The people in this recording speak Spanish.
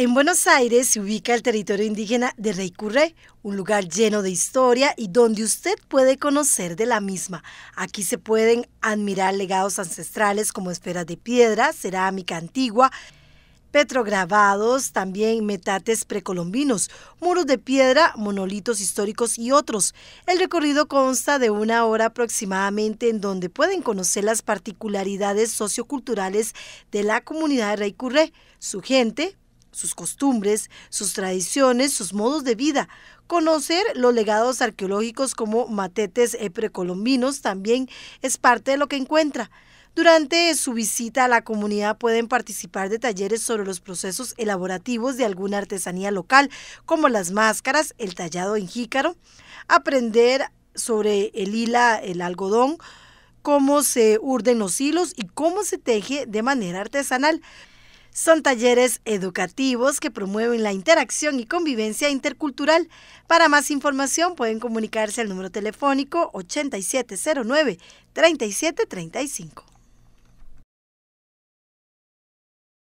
En Buenos Aires se ubica el territorio indígena de Reycurré, un lugar lleno de historia y donde usted puede conocer de la misma. Aquí se pueden admirar legados ancestrales como esferas de piedra, cerámica antigua, petrograbados, también metates precolombinos, muros de piedra, monolitos históricos y otros. El recorrido consta de una hora aproximadamente en donde pueden conocer las particularidades socioculturales de la comunidad de Reycurré, su gente, sus costumbres, sus tradiciones, sus modos de vida, Conocer los legados arqueológicos como matetes precolombinos también es parte de lo que encuentra. Durante su visita a la comunidad pueden participar de talleres sobre los procesos elaborativos de alguna artesanía local, como las máscaras, el tallado en jícaro, aprender sobre el hila, el algodón, cómo se urden los hilos y cómo se teje de manera artesanal. Son talleres educativos que promueven la interacción y convivencia intercultural. Para más información pueden comunicarse al número telefónico 8709-3735.